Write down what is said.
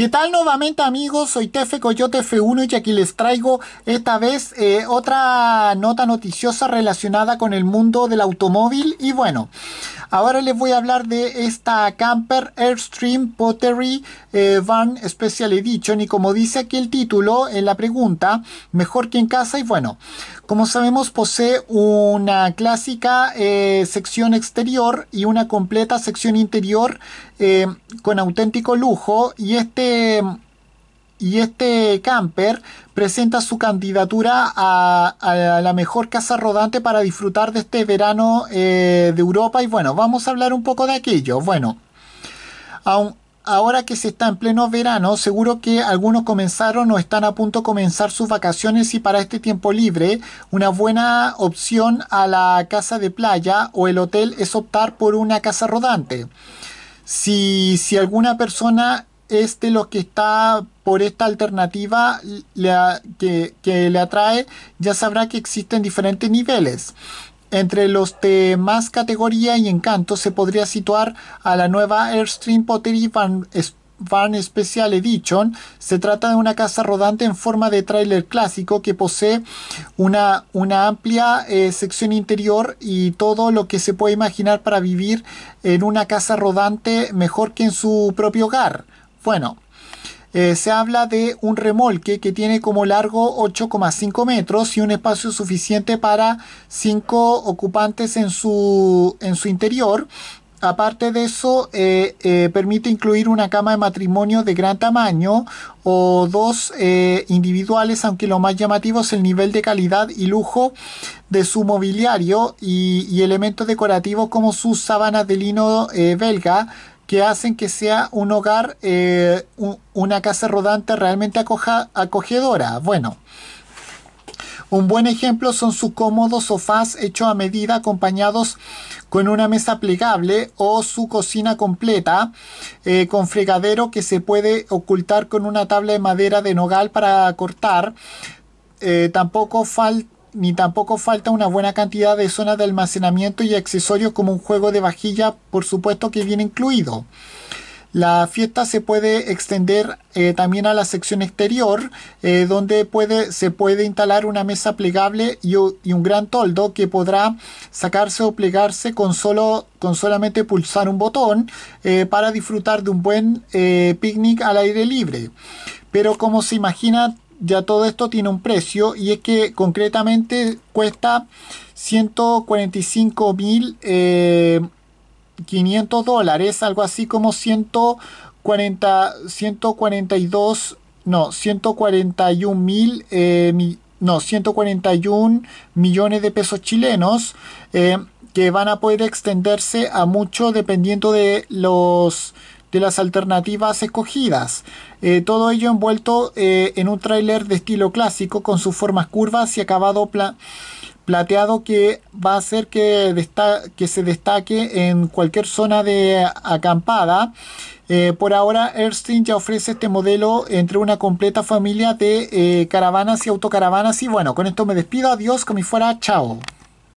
¿Qué tal nuevamente amigos? Soy Tefe Coyote F1 y aquí les traigo esta vez eh, otra nota noticiosa relacionada con el mundo del automóvil y bueno, Ahora les voy a hablar de esta camper Airstream Pottery eh, Van Special Edition y como dice aquí el título en la pregunta, mejor que en casa y bueno, como sabemos posee una clásica eh, sección exterior y una completa sección interior eh, con auténtico lujo y este y este camper presenta su candidatura a, la mejor casa rodante para disfrutar de este verano eh, de Europa. Y bueno, vamos a hablar un poco de aquello. Bueno, ahora que se está en pleno verano, seguro que algunos comenzaron o están a punto de comenzar sus vacaciones y para este tiempo libre, una buena opción a la casa de playa o el hotel es optar por una casa rodante. Si, si alguna persona este lo que está por esta alternativa que, le atrae, ya sabrá que existen diferentes niveles. Entre los de más categoría y encanto se podría situar a la nueva Airstream Pottery Van, Special Edition. Se trata de una casa rodante en forma de tráiler clásico que posee una, amplia eh, sección interior y todo lo que se puede imaginar para vivir en una casa rodante mejor que en su propio hogar. Bueno, eh, se habla de un remolque que tiene como largo 8,5 metros y un espacio suficiente para 5 ocupantes en su, interior. Aparte de eso, eh, eh, permite incluir una cama de matrimonio de gran tamaño o dos individuales, aunque lo más llamativo es el nivel de calidad y lujo de su mobiliario y, y elementos decorativos como sus sábanas de lino belga, que hacen que sea un hogar, eh, una casa rodante realmente acogedora. Bueno. Un buen ejemplo son sus cómodos sofás hechos a medida acompañados con una mesa plegable o su cocina completa eh, con fregadero que se puede ocultar con una tabla de madera de nogal para cortar. Eh, tampoco falta ni tampoco falta una buena cantidad de zonas de almacenamiento y accesorios como un juego de vajilla, por supuesto que viene incluido. La fiesta se puede extender eh, también a la sección exterior, eh, donde puede, se puede instalar una mesa plegable y, un gran toldo que podrá sacarse o plegarse con, solo, con solamente pulsar un botón eh, para disfrutar de un buen picnic al aire libre. Pero como se imagina, ya todo esto tiene un precio y es que concretamente cuesta 145 500 eh, dólares, algo así como 140, 142, no, 141 mil, eh, no, 141 millones de pesos chilenos eh, que van a poder extenderse a mucho dependiendo de los de las alternativas escogidas. Eh, todo ello envuelto eh, en un tráiler de estilo clásico con sus formas curvas y acabado plateado que va a hacer que, se destaque en cualquier zona de acampada. Eh, por ahora, Airstream ya ofrece este modelo entre una completa familia de caravanas y autocaravanas. Y bueno, con esto me despido. Adiós, como fuera. Chao.